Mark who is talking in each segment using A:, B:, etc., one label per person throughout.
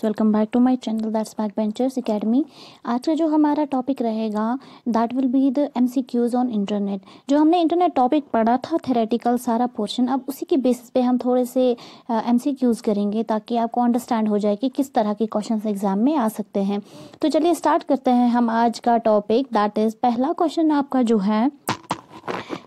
A: Friends welcome back to my channel that's back benchers academy आज का जो हमारा टॉपिक रहेगा that will be the MCQs on internet जो हमने इंटरनेट टॉपिक पढ़ा था थेरेटिकल सारा पोर्शन अब उसी के बेसिस पे हम थोड़े से एमसीक्यूज uh, करेंगे ताकि आपको अंडरस्टैंड हो जाए कि किस तरह के क्वेश्चन एग्जाम में आ सकते हैं तो चलिए स्टार्ट करते हैं हम आज का टॉपिक दैट इज़ पहला क्वेश्चन आपका जो है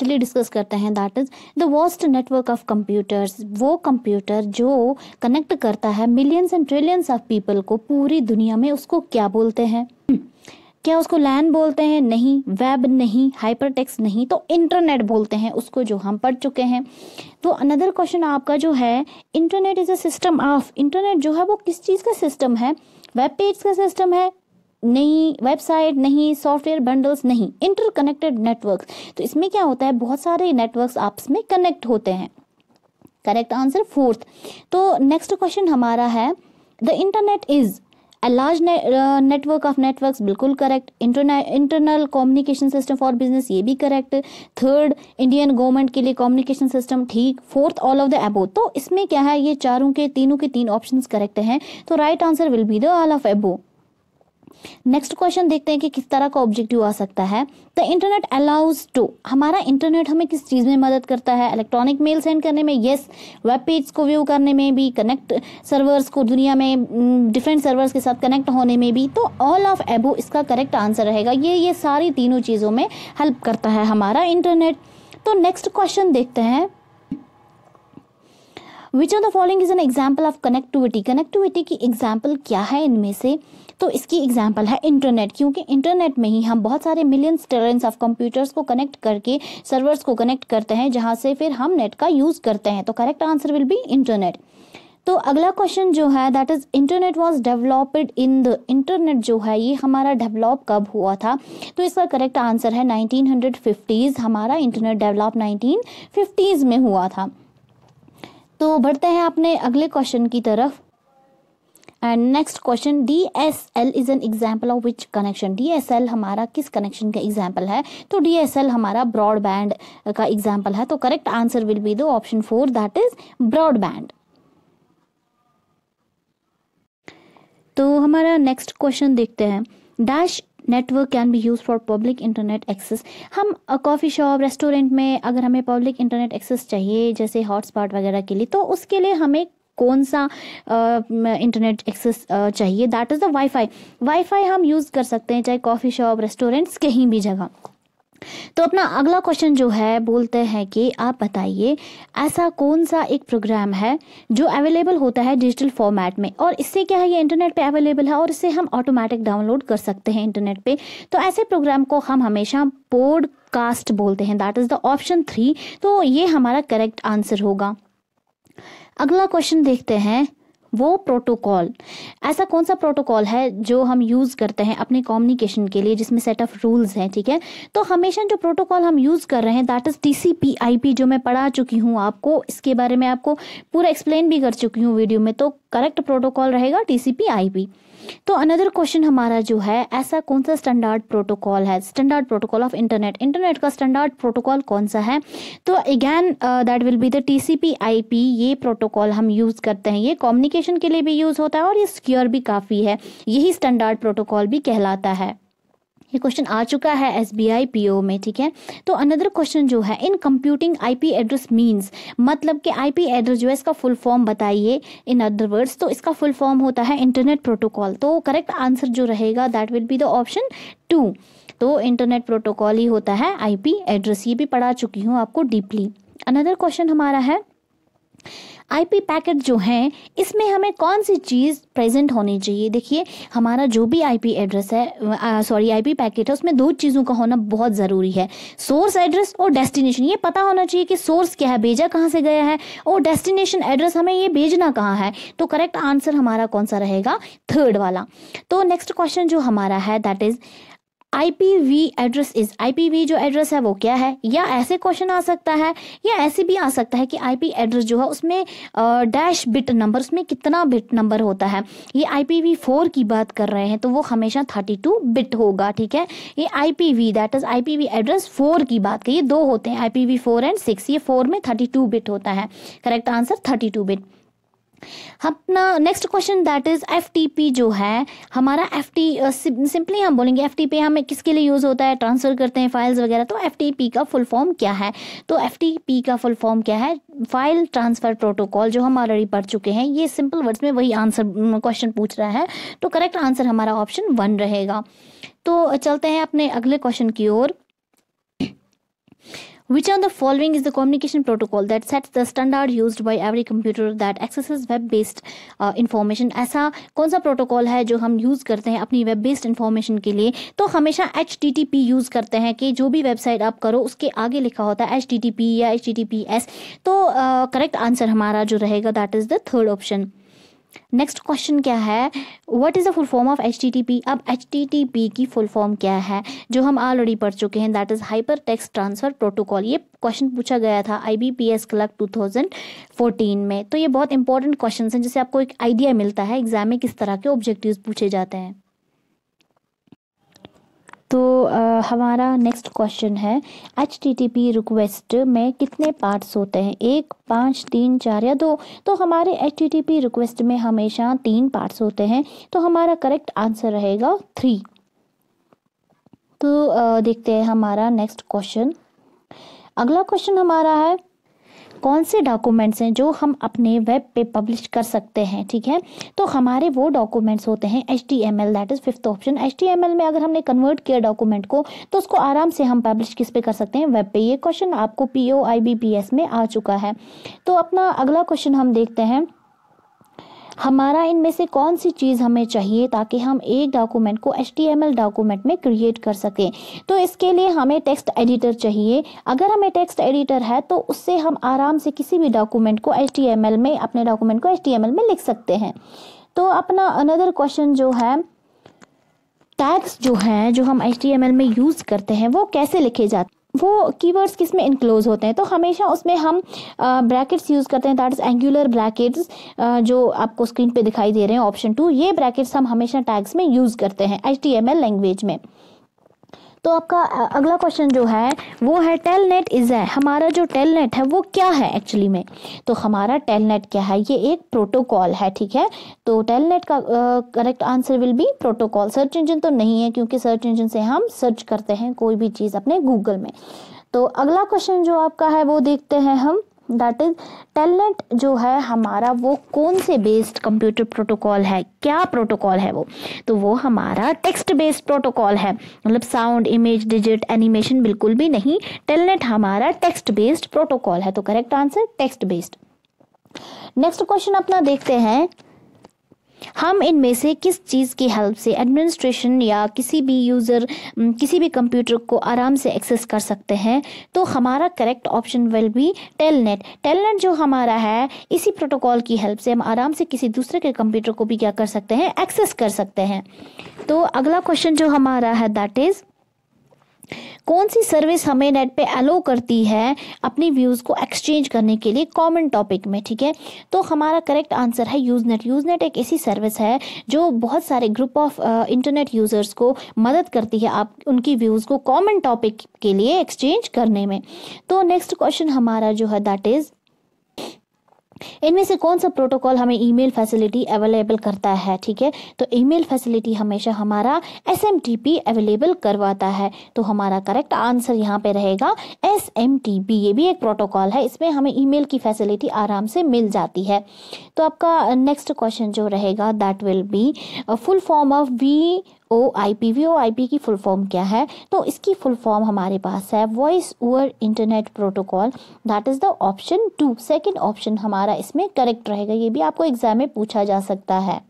A: चलिए डिस्कस करते हैं that is the worst network of computers वो कंप्यूटर जो कनेक्ट करता है millions and trillions of people को पूरी दुनिया में उसको क्या बोलते हैं क्या उसको लैन बोलते हैं नहीं वेब नहीं हाइपर टेक्स नहीं तो इंटरनेट बोलते हैं उसको जो हम पढ़ चुके हैं तो अनदर क्वेश्चन आपका जो है internet is a system of internet जो है वो किस चीज़ का सिस्टम है वेब पेज का सिस्टम है नई वेबसाइट नहीं सॉफ्टवेयर बंडल्स नहीं इंटरकनेक्टेड नेटवर्क तो इसमें क्या होता है बहुत सारे नेटवर्क्स आपस में कनेक्ट होते हैं करेक्ट आंसर फोर्थ तो नेक्स्ट क्वेश्चन हमारा है the internet is a large network of networks बिल्कुल correct internal communication system for business ये भी करेक्ट थर्ड इंडियन गवर्नमेंट के लिए कम्युनिकेशन सिस्टम ठीक fourth all of the above तो इसमें क्या है ये चारों के तीनों के तीन ऑप्शन करेक्ट हैं तो right answer will be the all of above next question देखते हैं कि किस तरह का ऑब्जेक्टिव आ सकता है द इंटरनेट अलाउज टू हमारा इंटरनेट हमें किस चीज़ में मदद करता है इलेक्ट्रॉनिक मेल सेंड करने में येस वेब पेज को व्यू करने में भी कनेक्ट सर्वर्स को दुनिया में डिफरेंट mm, सर्वर्स के साथ कनेक्ट होने में भी तो ऑल ऑफ एबो इसका करेक्ट आंसर रहेगा ये ये सारी तीनों चीज़ों में हेल्प करता है हमारा इंटरनेट तो नेक्स्ट क्वेश्चन देखते हैं which of the following is an example of connectivity connectivity की एग्जाम्पल क्या है इनमें से तो इसकी एग्जाम्पल है इंटरनेट क्योंकि इंटरनेट में ही हम बहुत सारे मिलियंस ट्रिलियंस ऑफ कंप्यूटर्स को कनेक्ट करके सर्वर्स को कनेक्ट करते हैं जहाँ से फिर हम नेट का यूज़ करते हैं तो correct answer will be internet तो अगला क्वेश्चन जो है that is internet was developed in the internet जो है ये हमारा डेवलप कब हुआ था तो इसका करेक्ट आंसर है 1950s हमारा इंटरनेट डेवलप 1950s में हुआ था तो बढ़ते हैं अपने अगले क्वेश्चन की तरफ and next question D S L is an example of which connection D S L हमारा किस कनेक्शन का एग्जाम्पल है तो डी एस एल हमारा ब्रॉडबैंड का एग्जाम्पल है तो करेक्ट आंसर विल बी दो option four that is broadband तो हमारा नेक्स्ट क्वेश्चन देखते हैं dash network can be use for public internet access हम कॉफ़ी शॉप रेस्टोरेंट में अगर हमें पब्लिक इंटरनेट एक्सेस चाहिए जैसे हॉटस्पॉट वगैरह के लिए तो उसके लिए हमें कौन सा इंटरनेट uh, एक्सेस uh, चाहिए that is the Wi-Fi Wi-Fi हम यूज़ कर सकते हैं चाहे कॉफ़ी शॉप रेस्टोरेंट्स कहीं भी जगह तो अपना अगला क्वेश्चन जो है बोलते हैं कि आप बताइए ऐसा कौन सा एक प्रोग्राम है जो अवेलेबल होता है डिजिटल फॉर्मेट में और इससे क्या है ये इंटरनेट पे अवेलेबल है और इसे हम ऑटोमेटिक डाउनलोड कर सकते हैं इंटरनेट पे तो ऐसे प्रोग्राम को हम हमेशा पोडकास्ट बोलते हैं that is the option three तो ये हमारा करेक्ट आंसर होगा अगला क्वेश्चन देखते हैं वो प्रोटोकॉल ऐसा कौन सा प्रोटोकॉल है जो हम यूज़ करते हैं अपने कम्युनिकेशन के लिए जिसमें सेट ऑफ रूल्स हैं ठीक है तो हमेशा जो प्रोटोकॉल हम यूज़ कर रहे हैं दैट इज़ टी जो मैं पढ़ा चुकी हूँ आपको इसके बारे में आपको पूरा एक्सप्लेन भी कर चुकी हूँ वीडियो में तो करेक्ट प्रोटोकॉल रहेगा टी तो अनदर क्वेश्चन हमारा जो है ऐसा कौन सा स्टैंडर्ड प्रोटोकॉल है standard protocol of internet internet का स्टैंडर्ड प्रोटोकॉल कौन सा है तो again that will be the T C P I P ये प्रोटोकॉल हम यूज़ करते हैं ये कम्युनिकेशन के लिए भी यूज़ होता है और ये सिक्योर भी काफ़ी है यही स्टैंडर्ड प्रोटोकॉल भी कहलाता है ये क्वेश्चन आ चुका है S B I P O में ठीक है तो अनदर क्वेश्चन जो है in computing I P address means मतलब कि आई पी एड्रेस जो है इसका फुल फॉर्म बताइए इन अदर वर्ड्स तो इसका फुल फॉर्म होता है इंटरनेट प्रोटोकॉल तो करेक्ट आंसर जो रहेगा that will be the option two तो इंटरनेट प्रोटोकॉल ही होता है आई पी एड्रेस ये भी पढ़ा चुकी हूँ आपको डीपली अनदर क्वेश्चन हमारा है आईपी पैकेट जो है इसमें हमें कौन सी चीज़ प्रेजेंट होनी चाहिए देखिए हमारा जो भी आईपी एड्रेस है सॉरी आईपी पैकेट है उसमें दो चीज़ों का होना बहुत ज़रूरी है सोर्स एड्रेस और डेस्टिनेशन ये पता होना चाहिए कि सोर्स क्या है भेजा कहाँ से गया है और डेस्टिनेशन एड्रेस हमें ये भेजना कहाँ है तो करेक्ट आंसर हमारा कौन सा रहेगा थर्ड वाला तो नेक्स्ट क्वेश्चन जो हमारा है that is IPv address is IPv जो एड्रेस है वो क्या है या ऐसे क्वेश्चन आ सकता है या ऐसे भी आ सकता है कि आईपी एड्रेस जो है उसमें डैश बिट नंबर उसमें कितना बिट नंबर होता है ये आईपीवी फोर की बात कर रहे हैं तो वो हमेशा थर्टी टू बिट होगा ठीक है ये IPv that is IPv address four की बात करिए दो होते हैं आईपीवी फोर एंड सिक्स ये फोर में थर्टी टू बिट होता है correct answer thirty two bit अपना next question that is F जो है हमारा एफ सिंपली हम बोलेंगे एफ टी हमें किसके लिए यूज़ होता है ट्रांसफ़र करते हैं फाइल्स वगैरह तो एफ का फुल फॉर्म क्या है तो एफ का फुल फॉर्म क्या है फाइल ट्रांसफ़र प्रोटोकॉल जो हम ऑलरेडी पढ़ चुके हैं ये सिंपल वर्ड्स में वही आंसर क्वेश्चन पूछ रहा है तो करेक्ट आंसर हमारा ऑप्शन वन रहेगा तो चलते हैं अपने अगले क्वेश्चन की ओर Which of the following is the communication protocol that sets the standard used by every computer that accesses web based uh, information? ऐसा कौन सा protocol है जो हम use करते हैं अपनी web-based information के लिए तो हमेशा HTTP use T P use करते हैं कि जो भी वेबसाइट आप करो उसके आगे लिखा होता है एच टी टी पी या H T T P S तो करेक्ट uh, आंसर हमारा जो रहेगा that is the third option next question क्या है what is the full form of H अब एच की फुल फॉर्म क्या है जो हम ऑलरेडी पढ़ चुके हैं that is hyper text transfer protocol ये क्वेश्चन पूछा गया था I B P S clerk two thousand fourteen में तो ये बहुत इंपॉर्टेंट क्वेश्चन हैं जिससे आपको एक आइडिया मिलता है एग्जाम में किस तरह के ऑब्जेक्टिव पूछे जाते हैं तो आ, हमारा नेक्स्ट क्वेश्चन है H T T P request में कितने पार्ट्स होते हैं एक पाँच तीन चार या दो तो हमारे H T T P request में हमेशा तीन पार्ट्स होते हैं तो हमारा करेक्ट आंसर रहेगा थ्री तो आ, देखते हैं हमारा नेक्स्ट क्वेश्चन अगला क्वेश्चन हमारा है कौन से डॉक्यूमेंट्स हैं जो हम अपने वेब पे पब्लिश कर सकते हैं ठीक है तो हमारे वो डॉक्यूमेंट्स होते हैं H T M L that is fifth option H T M L में अगर हमने कन्वर्ट किया डॉक्यूमेंट को तो उसको आराम से हम पब्लिश किस पे कर सकते हैं वेब पे ये क्वेश्चन आपको P O I B P S में आ चुका है तो अपना अगला क्वेश्चन हम देखते हैं हमारा इनमें से कौन सी चीज़ हमें चाहिए ताकि हम एक डॉक्यूमेंट को एच डॉक्यूमेंट में क्रिएट कर सकें तो इसके लिए हमें टेक्स्ट एडिटर चाहिए अगर हमें टेक्स्ट एडिटर है तो उससे हम आराम से किसी भी डॉक्यूमेंट को एच में अपने डॉक्यूमेंट को एच में लिख सकते हैं तो अपना अनदर क्वेश्चन जो है टैग्स जो हैं जो हम एच में यूज़ करते हैं वो कैसे लिखे जाते हैं वो कीवर्ड्स किस में इंक्लोज होते हैं तो हमेशा उसमें हम ब्रैकेट्स यूज़ करते हैं दैट इज़ एंगुलर ब्रैकेट्स जो आपको स्क्रीन पे दिखाई दे रहे हैं ऑप्शन टू ये ब्रैकेट्स हम हमेशा टैग्स में यूज़ करते हैं एच लैंग्वेज में तो आपका अगला क्वेश्चन जो है वो है टेल नेट इज़ है हमारा जो टेल नेट है वो क्या है एक्चुअली में तो हमारा टेल नेट क्या है ये एक प्रोटोकॉल है ठीक है तो टेल नेट का correct answer will be protocol search engine तो नहीं है क्योंकि सर्च इंजन से हम सर्च करते हैं कोई भी चीज़ अपने गूगल में तो अगला क्वेश्चन जो आपका है वो देखते हैं हम दैट इज टेलनेट जो है हमारा वो कौन से बेस्ड कंप्यूटर प्रोटोकॉल है क्या प्रोटोकॉल है वो तो वो हमारा टेक्स्ट बेस्ड प्रोटोकॉल है मतलब साउंड इमेज डिजिट एनिमेशन बिल्कुल भी नहीं टेलनेट हमारा टेक्स्ट बेस्ड प्रोटोकॉल है तो correct answer text based next question अपना देखते हैं हम इनमें से किस चीज़ की हेल्प से एडमिनिस्ट्रेशन या किसी भी यूज़र किसी भी कंप्यूटर को आराम से एक्सेस कर सकते हैं तो हमारा correct option will be telnet telnet जो हमारा है इसी प्रोटोकॉल की हेल्प से हम आराम से किसी दूसरे के कंप्यूटर को भी क्या कर सकते हैं एक्सेस कर सकते हैं तो अगला क्वेश्चन जो हमारा है दैट इज़ कौन सी सर्विस हमें नेट पे अलो करती है अपनी व्यूज़ को एक्सचेंज करने के लिए कॉमन टॉपिक में ठीक है तो हमारा करेक्ट आंसर है यूज नेट यूज नेट एक ऐसी सर्विस है जो बहुत सारे ग्रुप ऑफ इंटरनेट यूज़र्स को मदद करती है आप उनकी व्यूज़ को कॉमन टॉपिक के लिए एक्सचेंज करने में तो नेक्स्ट क्वेश्चन हमारा जो है दैट इज़ इनमें से कौन सा प्रोटोकॉल हमें ईमेल फैसिलिटी अवेलेबल करता है ठीक है तो ईमेल फैसिलिटी हमेशा हमारा एस अवेलेबल करवाता है तो हमारा करेक्ट आंसर यहाँ पे रहेगा एस ये भी एक प्रोटोकॉल है इसमें हमें ईमेल की फैसिलिटी आराम से मिल जाती है तो आपका नेक्स्ट क्वेश्चन जो रहेगा that will be full form of V O I P V O I P की फुल फॉर्म क्या है तो इसकी फुल फॉर्म हमारे पास है voice over internet protocol that is the option two second option हमारा इसमें करेक्ट रहेगा ये भी आपको एग्जाम में पूछा जा सकता है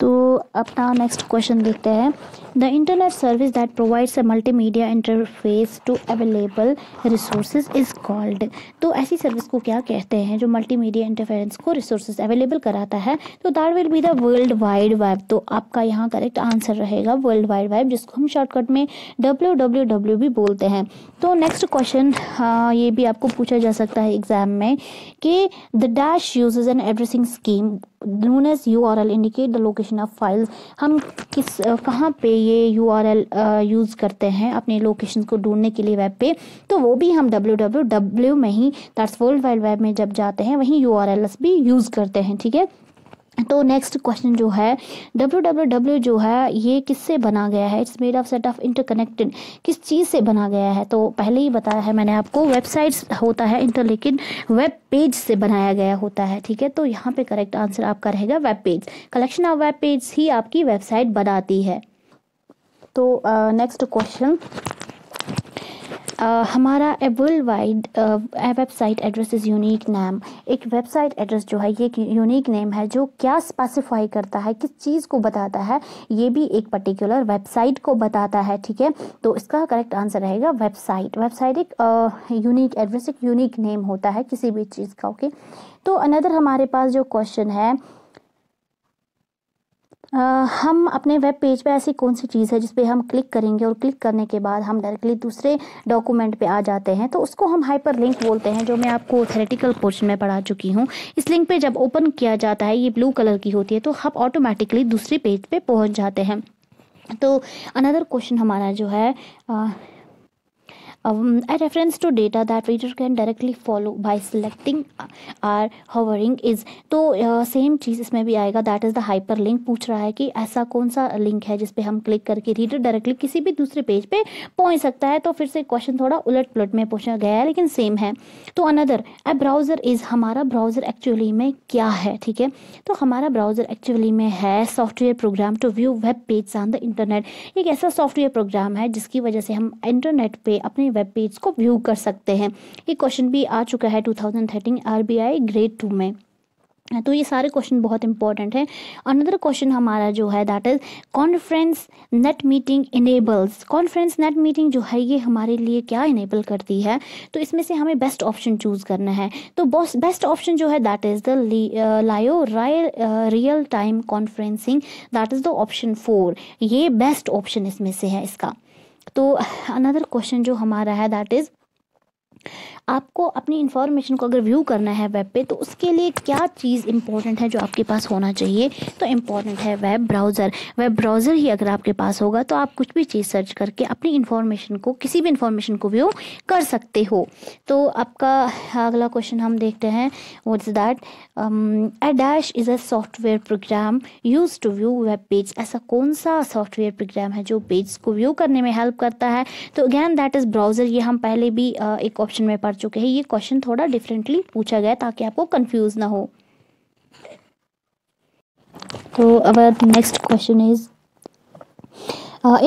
A: तो अपना नेक्स्ट क्वेश्चन देखते हैं the internet service that provides a multimedia interface to available resource is called तो ऐसी सर्विस को क्या कहते हैं जो मल्टीमीडिया इंटरफेरेंस को रिसोर्स अवेलेबल कराता है तो that will be the world wide web तो आपका यहाँ करेक्ट आंसर रहेगा वर्ल्ड वाइड वेब जिसको हम शॉर्टकट में डब्ल्यू डब्ल्यू डब्ल्यू भी बोलते हैं तो नेक्स्ट क्वेश्चन हाँ, ये भी आपको पूछा जा सकता है एग्जाम में कि the dash use an addressing scheme known as U R L indicate the location of files हम किस कहाँ पे ये यू आर एल यूज़ करते हैं अपने लोकेशन को ढूंढने के लिए वेब पे तो वो भी हम डब्ल्यू डब्ल्यू डब्ल्यू में ही दैट्स वर्ल्ड वाइड वेब में जब जाते हैं वहीं यू आर एल एस भी यूज़ करते हैं ठीक है तो नेक्स्ट क्वेश्चन जो है डब्ल्यू डब्ल्यू डब्ल्यू जो है ये किससे बना गया है it's made of set of interconnected किस चीज़ से बना गया है तो पहले ही बताया है मैंने आपको वेबसाइट्स होता है लेकिन वेब पेज से बनाया गया होता है ठीक है तो यहाँ पे करेक्ट आंसर आपका रहेगा web page collection of web page ही आपकी वेबसाइट बनाती है तो नेक्स्ट uh, क्वेश्चन Uh, हमारा world wide website address is unique name एक वेबसाइट एड्रेस जो है ये एक यूनिक नेम है जो क्या स्पेसिफाई करता है किस चीज़ को बताता है ये भी एक पर्टिकुलर वेबसाइट को बताता है ठीक है तो इसका करेक्ट आंसर रहेगा वेबसाइट वेबसाइट एक यूनिक एड्रेस एक यूनिक नेम होता है किसी भी चीज़ का ओके okay? तो अनदर हमारे पास जो क्वेश्चन है हम अपने वेब पेज पे ऐसी कौन सी चीज़ है जिस पे हम क्लिक करेंगे और क्लिक करने के बाद हम डायरेक्टली दूसरे डॉक्यूमेंट पे आ जाते हैं तो उसको हम हाइपर लिंक बोलते हैं जो मैं आपको थेरेटिकल पोर्शन में पढ़ा चुकी हूँ इस लिंक पे जब ओपन किया जाता है ये ब्लू कलर की होती है तो हम ऑटोमेटिकली दूसरे पेज पे पहुँच जाते हैं तो अनदर क्वेश्चन हमारा जो है आ, Um, a reference to data that reader can directly follow by selecting uh, or hovering is तो सेम uh, चीज़ इसमें भी आएगा that is the hyperlink पूछ रहा है कि ऐसा कौन सा लिंक है जिसपे हम क्लिक करके रीडर डायरेक्टली किसी भी दूसरे पेज पे पहुंच सकता है तो फिर से क्वेश्चन थोड़ा उलट पुलट में पूछा गया है लेकिन सेम है तो अनदर ए ब्राउज़र इज़ हमारा ब्राउज़र एक्चुअली में क्या है ठीक है तो हमारा ब्राउज़र एक्चुअली में है software program to view web page on the internet एक ऐसा सॉफ्टवेयर प्रोग्राम है जिसकी वजह से हम इंटरनेट पर अपने अपनी वेब पेज को व्यू कर सकते हैं ये क्वेश्चन भी आ चुका है 2013 आरबीआई ग्रेड टू में तो ये सारे क्वेश्चन बहुत इंपॉर्टेंट हैं अनदर क्वेश्चन हमारा जो है that is conference net meeting enables conference net meeting जो है ये हमारे लिए क्या इनेबल करती है तो इसमें से हमें बेस्ट ऑप्शन चूज़ करना है तो बेस्ट ऑप्शन जो है दैट इज़ द लायो real time conferencing that is the option four ये बेस्ट ऑप्शन इसमें से है इसका तो अनदर क्वेश्चन जो हमारा है दैट इज़ आपको अपनी इन्फॉर्मेशन को अगर व्यू करना है वेब पे तो उसके लिए क्या चीज़ इंपॉर्टेंट है जो आपके पास होना चाहिए तो इम्पॉर्टेंट है वेब ब्राउज़र वेब ब्राउज़र ही अगर आपके पास होगा तो आप कुछ भी चीज़ सर्च करके अपनी इन्फॉर्मेशन को किसी भी इन्फॉर्मेशन को व्यू कर सकते हो तो आपका अगला क्वेश्चन हम देखते हैं is that a dash is a software program use to view web page ऐसा कौन सा सॉफ्टवेयर प्रोग्राम है जो पेज को व्यू करने में हेल्प करता है तो अगैन दैट इज़ ब्राउज़र ये हम पहले भी uh, एक ऑप्शन में पढ़ चुके हैं ये क्वेश्चन थोड़ा डिफरेंटली पूछा गया ताकि आपको कंफ्यूज ना हो तो अब नेक्स्ट क्वेश्चन इज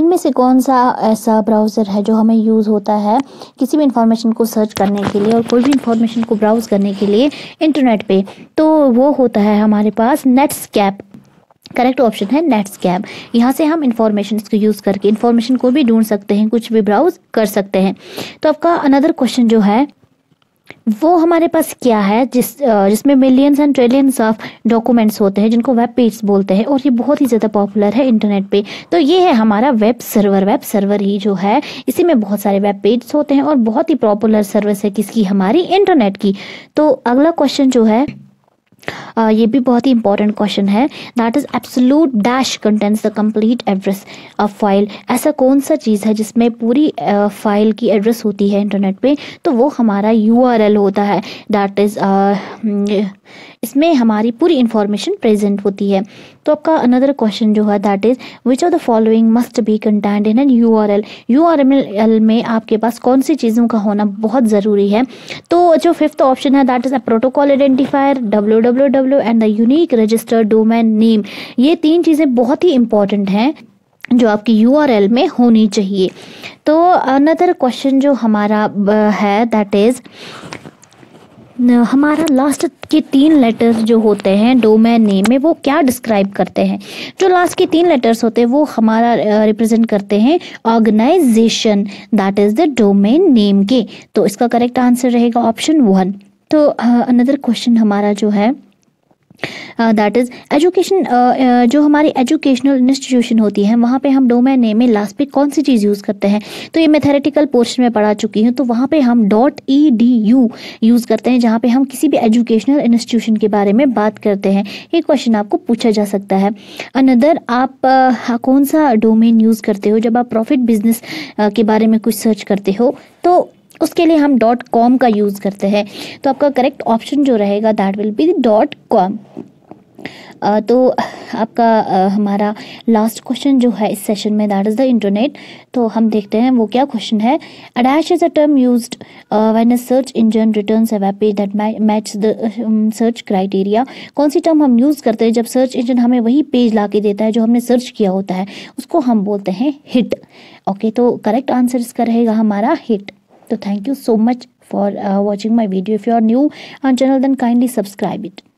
A: इनमें से कौन सा ऐसा ब्राउज़र है जो हमें यूज़ होता है किसी भी इंफॉर्मेशन को सर्च करने के लिए और कोई भी इंफॉर्मेशन को ब्राउज़ करने के लिए इंटरनेट पे तो वो होता है हमारे पास नेटस्कैप करेक्ट ऑप्शन है नेटस्कैप यहाँ से हम इंफॉर्मेशन को यूज़ करके इंफॉर्मेशन को भी ढूंढ सकते हैं कुछ भी ब्राउज कर सकते हैं तो आपका अनदर क्वेश्चन जो है वो हमारे पास क्या है जिस जिसमें millions and trillions of documents होते हैं जिनको वेब पेज बोलते हैं और ये बहुत ही ज़्यादा पॉपुलर है इंटरनेट पे तो ये है हमारा वेब सर्वर वेब सर्वर ही जो है इसी में बहुत सारे वेब पेज होते हैं और बहुत ही पॉपुलर सर्विस है किसकी हमारी इंटरनेट की तो अगला क्वेश्चन जो है Uh, ये भी बहुत ही इंपॉर्टेंट क्वेश्चन है that is absolute dash contents the complete address of file ऐसा कौन सा चीज़ है जिसमें पूरी फाइल uh, की एड्रेस होती है इंटरनेट पे तो वो हमारा यू होता है दैट इज़ इसमें हमारी पूरी इन्फॉर्मेशन प्रेजेंट होती है तो आपका अनदर क्वेश्चन जो है that is which of the following must be content in an U R L U R L में आपके पास कौन सी चीज़ों का होना बहुत ज़रूरी है तो जो फिफ्थ ऑप्शन है that is a protocol identifier W W W and the unique register domain name ये तीन चीज़ें बहुत ही इंपॉर्टेंट हैं जो आपकी यू आर एल में होनी चाहिए तो अनदर क्वेश्चन जो हमारा है दैट इज़ हमारा लास्ट के तीन लेटर्स जो होते हैं डोमेन नेम में वो क्या डिस्क्राइब करते हैं जो लास्ट के तीन लेटर्स होते हैं वो हमारा रिप्रेजेंट करते हैं organization that is the domain name के तो इसका करेक्ट आंसर रहेगा ऑप्शन वन तो अनदर क्वेश्चन हमारा जो है दैट इज़ एजुकेशन जो हमारी एजुकेशनल इंस्टीट्यूशन होती है वहाँ पे हम डोमेन नेम में लास्ट पे कौन सी चीज़ यूज़ करते हैं तो ये थेरेटिकल पोर्शन में पढ़ा चुकी हूँ तो वहाँ पे हम dot E D U use करते हैं जहाँ पे हम किसी भी एजुकेशनल इंस्टीट्यूशन के बारे में बात करते हैं ये क्वेश्चन आपको पूछा जा सकता है अनदर आप आ, uh, हाँ, कौन सा डोमेन यूज़ करते हो जब आप प्रॉफिट बिजनेस uh, के बारे में कुछ सर्च करते हो तो उसके लिए हम डॉट कॉम का यूज़ करते हैं तो आपका करेक्ट ऑप्शन जो रहेगा that will be dot com तो आपका हमारा लास्ट क्वेश्चन जो है इस सेशन में दैट इज़ द इंटरनेट तो हम देखते हैं वो क्या क्वेश्चन है a dash is a term use when a search engine return a web page that match the search criteria कौन सी टर्म हम यूज़ करते हैं जब सर्च इंजन हमें वही पेज ला के देता है जो हमने सर्च किया होता है उसको हम बोलते हैं हिट ओके okay, तो करेक्ट आंसर इसका रहेगा हमारा hit so thank you so much for uh, watching my video if you are new on channel then kindly subscribe it